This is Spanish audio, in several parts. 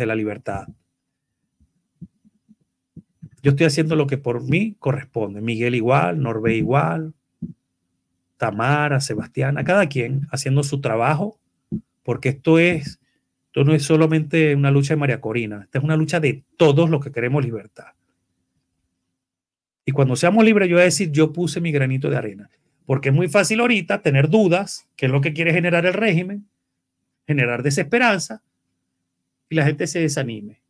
de la libertad. Yo estoy haciendo lo que por mí corresponde. Miguel igual, Norbe igual, Tamara, a cada quien haciendo su trabajo, porque esto es, esto no es solamente una lucha de María Corina, esta es una lucha de todos los que queremos libertad. Y cuando seamos libres, yo voy a decir, yo puse mi granito de arena. Porque es muy fácil ahorita tener dudas, que es lo que quiere generar el régimen, generar desesperanza, y la gente se desanime.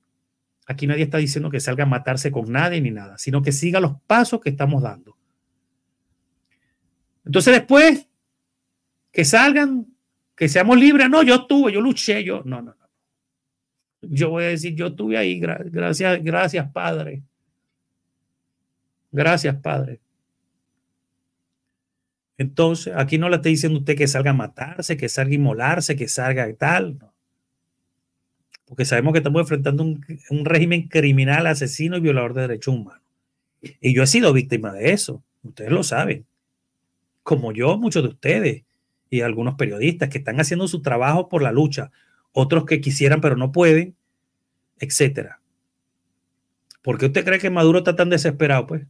Aquí nadie está diciendo que salga a matarse con nadie ni nada, sino que siga los pasos que estamos dando. Entonces después, que salgan, que seamos libres. No, yo estuve, yo luché, yo. No, no, no. Yo voy a decir, yo estuve ahí, gracias, gracias, Padre. Gracias, Padre. Entonces, aquí no le está diciendo usted que salga a matarse, que salga a inmolarse, que salga y tal. No porque sabemos que estamos enfrentando un, régimen criminal, asesino y violador de derechos humanos. Y yo he sido víctima de eso, ustedes lo saben, como yo, muchos de ustedes y algunos periodistas que están haciendo su trabajo por la lucha, otros que quisieran pero no pueden, etcétera. ¿Por qué usted cree que Maduro está tan desesperado? Pues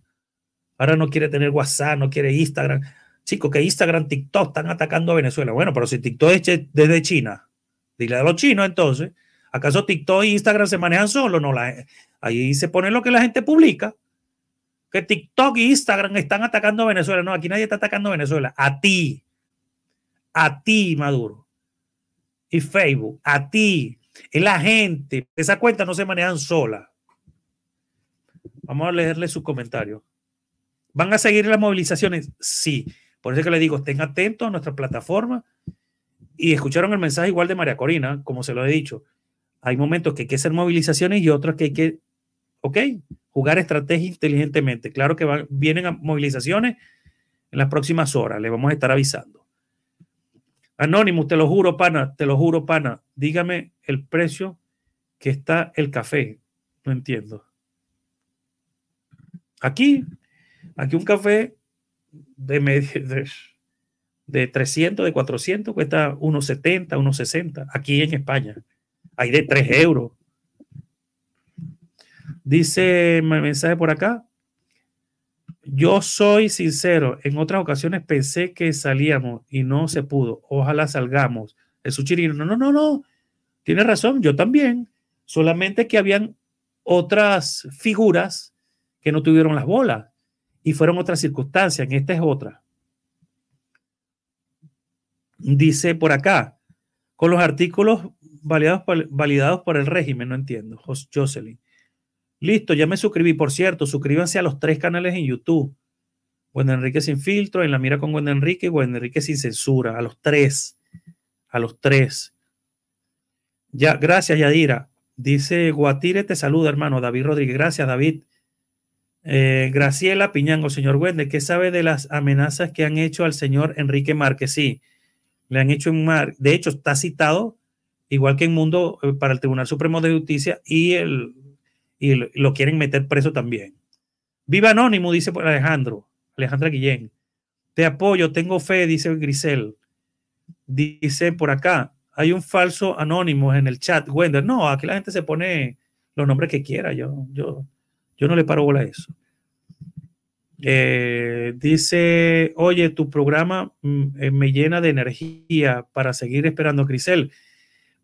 ahora no quiere tener WhatsApp, no quiere Instagram. chicos, que Instagram, TikTok están atacando a Venezuela. Bueno, pero si TikTok es desde China, dile a los chinos entonces ¿Acaso TikTok e Instagram se manejan solo? No, ahí se pone lo que la gente publica. Que TikTok e Instagram están atacando a Venezuela. No, aquí nadie está atacando a Venezuela. A ti. A ti, Maduro. Y Facebook. A ti. Es la gente. Esa cuenta no se manejan sola. Vamos a leerle sus comentarios. ¿Van a seguir las movilizaciones? Sí. Por eso que le digo, estén atentos a nuestra plataforma. Y escucharon el mensaje igual de María Corina, como se lo he dicho hay momentos que hay que hacer movilizaciones y otros que hay que, ok, jugar estrategia inteligentemente. Claro que vienen a movilizaciones en las próximas horas, le vamos a estar avisando. Anónimo, te lo juro, pana, te lo juro, pana, dígame el precio que está el café. No entiendo. Aquí, aquí un café de, de, de 300, de 400 cuesta 1,70, 1,60, aquí en España hay de 3 euros. Dice mi mensaje por acá. Yo soy sincero, en otras ocasiones pensé que salíamos y no se pudo. Ojalá salgamos. El suchirino, no, no, no, no. Tiene razón, yo también. Solamente que habían otras figuras que no tuvieron las bolas y fueron otras circunstancias. En esta es otra. Dice por acá, con los artículos validados, validados por el régimen, no entiendo, Jocelyn. Listo, ya me suscribí. Por cierto, suscríbanse a los tres canales en YouTube. Buen Enrique sin filtro, en la mira con Buen Enrique y Enrique sin censura. A los tres. A los tres. Ya, gracias, Yadira. Dice Guatire, te saluda, hermano. David Rodríguez. Gracias, David. Eh, Graciela Piñango, señor Wende, ¿qué sabe de las amenazas que han hecho al señor Enrique Márquez? Sí, le han hecho un mar. De hecho, está citado igual que en Mundo, eh, para el Tribunal Supremo de Justicia y, el, y lo quieren meter preso también. Viva Anónimo, dice Alejandro, Alejandra Guillén. Te apoyo, tengo fe, dice Grisel. Dice por acá, hay un falso anónimo en el chat, Wender. No, aquí la gente se pone los nombres que quiera, yo, yo, yo no le paro bola a eso. Eh, dice, oye, tu programa mm, eh, me llena de energía para seguir esperando, Grisel.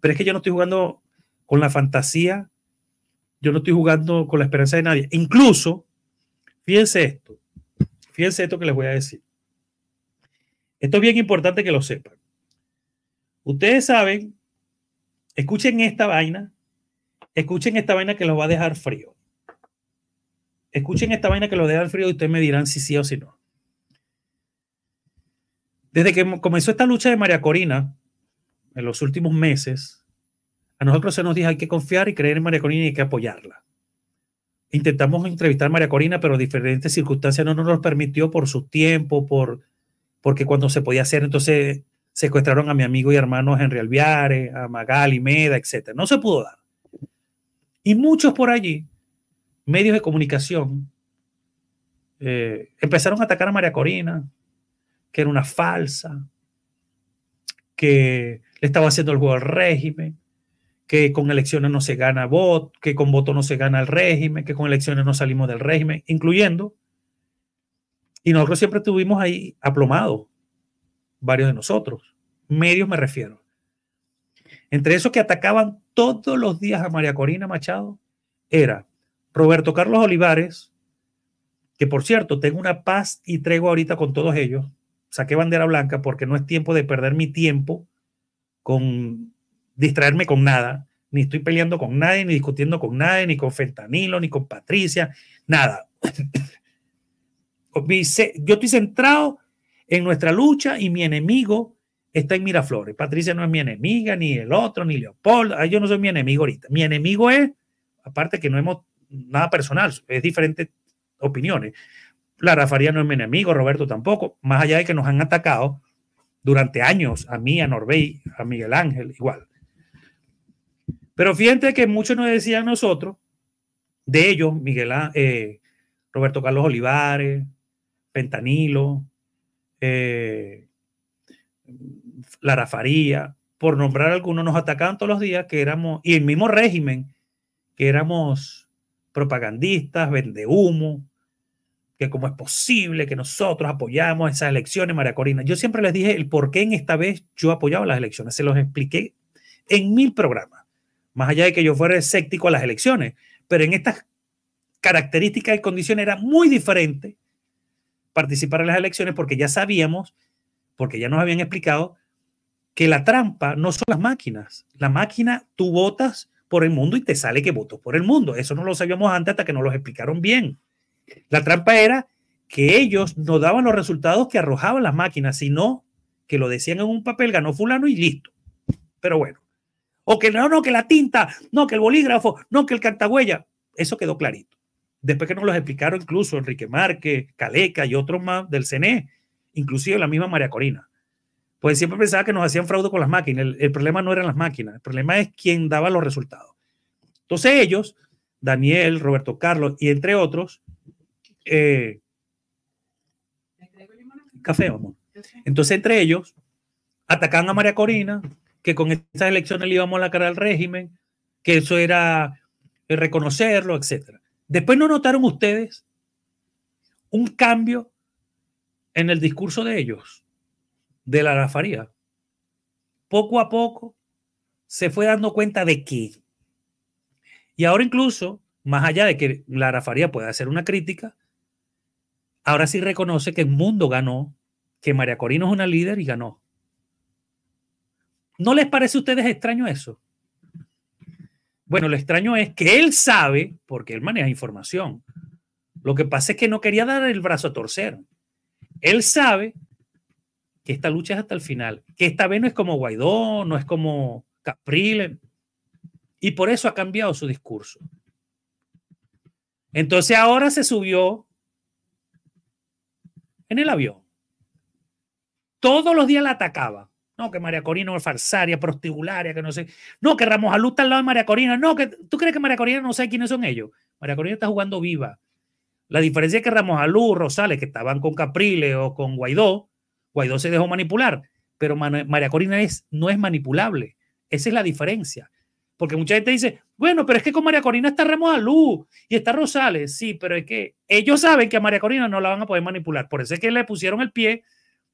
Pero es que yo no estoy jugando con la fantasía, yo no estoy jugando con la esperanza de nadie. E incluso, fíjense esto, fíjense esto que les voy a decir. Esto es bien importante que lo sepan. Ustedes saben, escuchen esta vaina, escuchen esta vaina que los va a dejar frío. Escuchen esta vaina que los deja frío y ustedes me dirán si sí o si no. Desde que comenzó esta lucha de María Corina, en los últimos meses, a nosotros se nos dijo hay que confiar y creer en María Corina y hay que apoyarla. Intentamos entrevistar a María Corina, pero diferentes circunstancias no nos lo permitió por su tiempo, por, porque cuando se podía hacer, entonces secuestraron a mi amigo y hermano Henry Alviare a Magali, Meda, etc. No se pudo dar. Y muchos por allí, medios de comunicación, eh, empezaron a atacar a María Corina, que era una falsa, que le estaba haciendo el juego al régimen, que con elecciones no se gana voto, que con voto no se gana el régimen, que con elecciones no salimos del régimen, incluyendo. Y nosotros siempre estuvimos ahí aplomados, varios de nosotros, medios me refiero. Entre esos que atacaban todos los días a María Corina Machado era Roberto Carlos Olivares, que por cierto, tengo una paz y trego ahorita con todos ellos. Saqué bandera blanca porque no es tiempo de perder mi tiempo con distraerme con nada, ni estoy peleando con nadie, ni discutiendo con nadie, ni con Fentanilo, ni con Patricia, nada. Yo estoy centrado en nuestra lucha y mi enemigo está en Miraflores. Patricia no es mi enemiga, ni el otro, ni Leopoldo. Ah, yo no soy mi enemigo ahorita. Mi enemigo es, aparte que no hemos nada personal, es diferentes opiniones. Lara Faría no es mi enemigo, Roberto tampoco, más allá de que nos han atacado durante años a mí, a Norbey, a Miguel Ángel, igual. Pero fíjense que muchos nos decían nosotros, de ellos, Miguel, eh, Roberto Carlos Olivares, Pentanilo, eh, Lara Faría, por nombrar algunos, nos atacaban todos los días que éramos, y el mismo régimen, que éramos propagandistas, humo que cómo es posible que nosotros apoyamos esas elecciones, María Corina. Yo siempre les dije el por qué en esta vez yo apoyaba las elecciones, se los expliqué en mil programas más allá de que yo fuera escéptico a las elecciones, pero en estas características y condiciones era muy diferente participar en las elecciones porque ya sabíamos, porque ya nos habían explicado, que la trampa no son las máquinas. La máquina, tú votas por el mundo y te sale que votó por el mundo. Eso no lo sabíamos antes hasta que nos lo explicaron bien. La trampa era que ellos no daban los resultados que arrojaban las máquinas, sino que lo decían en un papel, ganó fulano y listo. Pero bueno, o que no, no, que la tinta, no, que el bolígrafo, no, que el cantagüella. Eso quedó clarito. Después que nos los explicaron incluso Enrique Márquez, Caleca y otros más del CNE, inclusive la misma María Corina. Pues siempre pensaba que nos hacían fraude con las máquinas. El, problema no eran las máquinas, el problema es quién daba los resultados. Entonces ellos, Daniel, Roberto Carlos y entre otros, eh, café, vamos. Entonces entre ellos atacaban a María Corina, que con estas elecciones le íbamos a la cara al régimen, que eso era eh, reconocerlo, etc. Después no notaron ustedes un cambio en el discurso de ellos, de la Arafaría. Poco a poco se fue dando cuenta de que, y ahora incluso, más allá de que la Arafaría pueda hacer una crítica, ahora sí reconoce que el mundo ganó, que María Corina es una líder y ganó. ¿No les parece a ustedes extraño eso? Bueno, lo extraño es que él sabe, porque él maneja información. Lo que pasa es que no quería dar el brazo a torcer. Él sabe que esta lucha es hasta el final, que esta vez no es como Guaidó, no es como Capriles, y por eso ha cambiado su discurso. Entonces ahora se subió en el avión. Todos los días la atacaba. No, que María Corina es farsaria, prostibularia, que no sé. No, que Ramos Alú está al lado de María Corina. No, que tú crees que María Corina no sabe quiénes son ellos. María Corina está jugando viva. La diferencia es que Ramos Alú, Rosales, que estaban con Capriles o con Guaidó, Guaidó se dejó manipular, pero María Corina es, no es manipulable. Esa es la diferencia. Porque mucha gente dice, bueno, pero es que con María Corina está Ramos Alú y está Rosales. Sí, pero es que ellos saben que a María Corina no la van a poder manipular. Por eso es que le pusieron el pie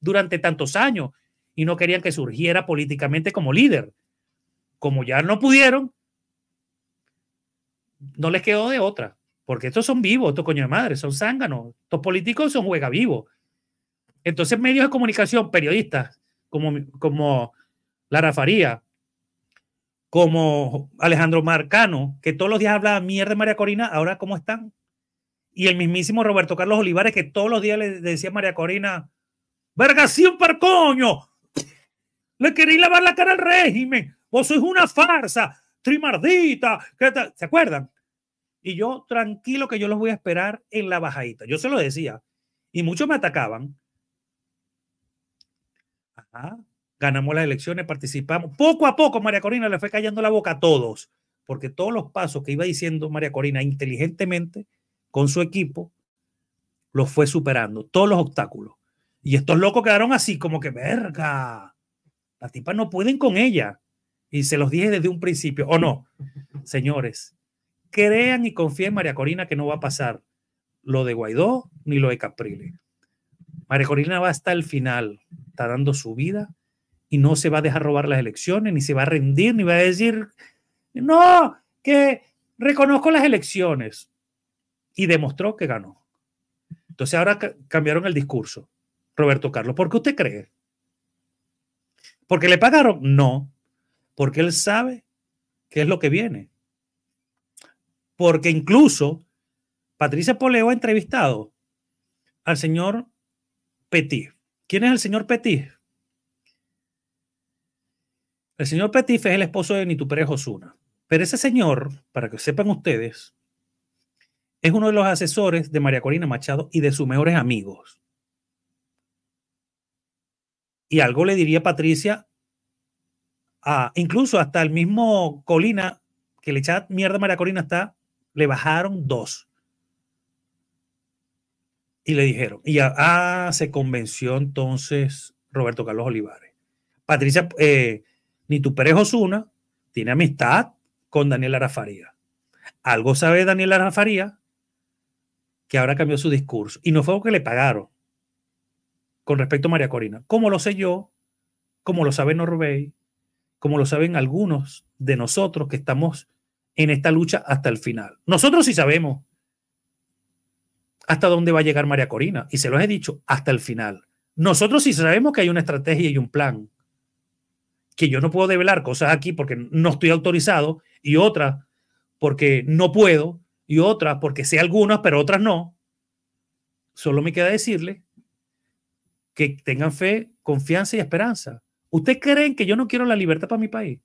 durante tantos años y no querían que surgiera políticamente como líder. Como ya no pudieron, no les quedó de otra, porque estos son vivos, estos coño de madre, son zánganos, estos políticos son juega vivos. Entonces, medios de comunicación, periodistas como, como Lara Faría, como Alejandro Marcano, que todos los días hablaba mierda de María Corina, ahora cómo están. Y el mismísimo Roberto Carlos Olivares, que todos los días le decía a María Corina, vergación par coño, le queréis lavar la cara al régimen. Vos sois una farsa, trimardita. ¿Se acuerdan? Y yo, tranquilo, que yo los voy a esperar en la bajadita. Yo se lo decía. Y muchos me atacaban. Ganamos las elecciones, participamos. Poco a poco, María Corina le fue callando la boca a todos, porque todos los pasos que iba diciendo María Corina inteligentemente con su equipo, los fue superando, todos los obstáculos. Y estos locos quedaron así, como que verga. Las tipas no pueden con ella. Y se los dije desde un principio, o no, señores, crean y confíen en María Corina que no va a pasar lo de Guaidó ni lo de Caprile. María Corina va hasta el final, está dando su vida y no se va a dejar robar las elecciones, ni se va a rendir, ni va a decir, no, que reconozco las elecciones. Y demostró que ganó. Entonces ahora cambiaron el discurso, Roberto Carlos. ¿Por qué usted cree? ¿Porque le pagaron? No, porque él sabe qué es lo que viene. Porque incluso Patricia Poleo ha entrevistado al señor Petit. ¿Quién es el señor Petit? El señor Petit es el esposo de Nitu Pérez Osuna. Pero ese señor, para que sepan ustedes, es uno de los asesores de María Corina Machado y de sus mejores amigos. Y algo le diría Patricia, a, incluso hasta el mismo Colina, que le echaba mierda a María Corina, está, le bajaron dos. Y le dijeron, y ah, se convenció entonces Roberto Carlos Olivares. Patricia, eh, ni tu perejo una, tiene amistad con Daniel Arafaría. Algo sabe Daniel Arafaría que ahora cambió su discurso. Y no fue porque le pagaron, con respecto a María Corina. ¿Cómo lo sé yo? ¿Cómo lo sabe Norbey como lo saben algunos de nosotros que estamos en esta lucha hasta el final? Nosotros sí sabemos hasta dónde va a llegar María Corina. Y se los he dicho, hasta el final. Nosotros sí sabemos que hay una estrategia y un plan. Que yo no puedo develar cosas aquí porque no estoy autorizado y otras porque no puedo y otras porque sé algunas, pero otras no. Solo me queda decirle que tengan fe, confianza y esperanza. ¿Usted creen que yo no quiero la libertad para mi país?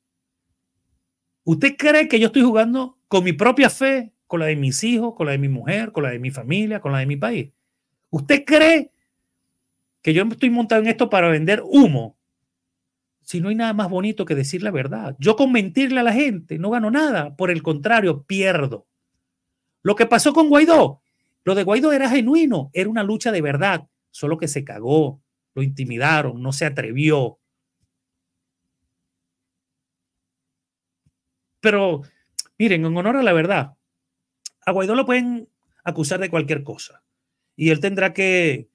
¿Usted cree que yo estoy jugando con mi propia fe, con la de mis hijos, con la de mi mujer, con la de mi familia, con la de mi país? ¿Usted cree que yo estoy montado en esto para vender humo? Si no hay nada más bonito que decir la verdad. Yo con mentirle a la gente no gano nada, por el contrario, pierdo. Lo que pasó con Guaidó, lo de Guaidó era genuino, era una lucha de verdad, solo que se cagó, lo intimidaron, no se atrevió. Pero miren, en honor a la verdad, a Guaidó lo pueden acusar de cualquier cosa y él tendrá que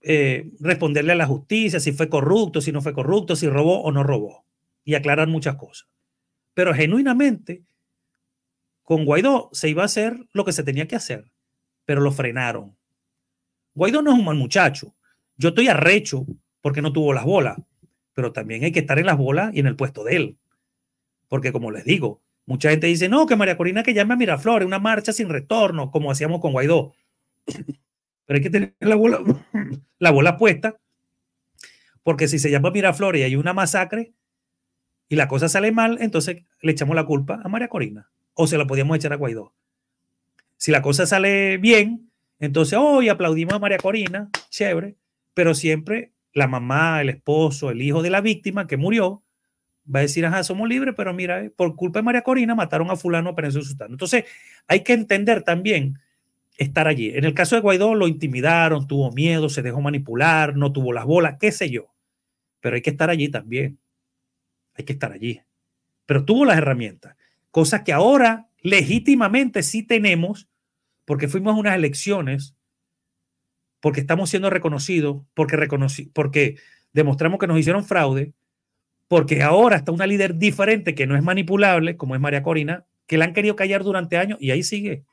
eh, responderle a la justicia si fue corrupto, si no fue corrupto, si robó o no robó y aclarar muchas cosas. Pero genuinamente, con Guaidó se iba a hacer lo que se tenía que hacer, pero lo frenaron. Guaidó no es un mal muchacho, yo estoy arrecho porque no tuvo las bolas, pero también hay que estar en las bolas y en el puesto de él. Porque como les digo, mucha gente dice, no, que María Corina que llame a Miraflores, una marcha sin retorno, como hacíamos con Guaidó. Pero hay que tener la bola, la bola puesta, porque si se llama Miraflores y hay una masacre y la cosa sale mal, entonces le echamos la culpa a María Corina o se la podíamos echar a Guaidó. Si la cosa sale bien, entonces hoy aplaudimos a María Corina, chévere, pero siempre la mamá, el esposo, el hijo de la víctima que murió, va a decir, ajá, somos libres, pero mira, eh, por culpa de María Corina mataron a fulano, a su sustano. Entonces, hay que entender también estar allí. En el caso de Guaidó lo intimidaron, tuvo miedo, se dejó manipular, no tuvo las bolas, qué sé yo. Pero hay que estar allí también. Hay que estar allí. Pero tuvo las herramientas, cosas que ahora legítimamente sí tenemos, porque fuimos a unas elecciones porque estamos siendo reconocidos, porque, porque demostramos que nos hicieron fraude, porque ahora está una líder diferente que no es manipulable, como es María Corina, que la han querido callar durante años y ahí sigue.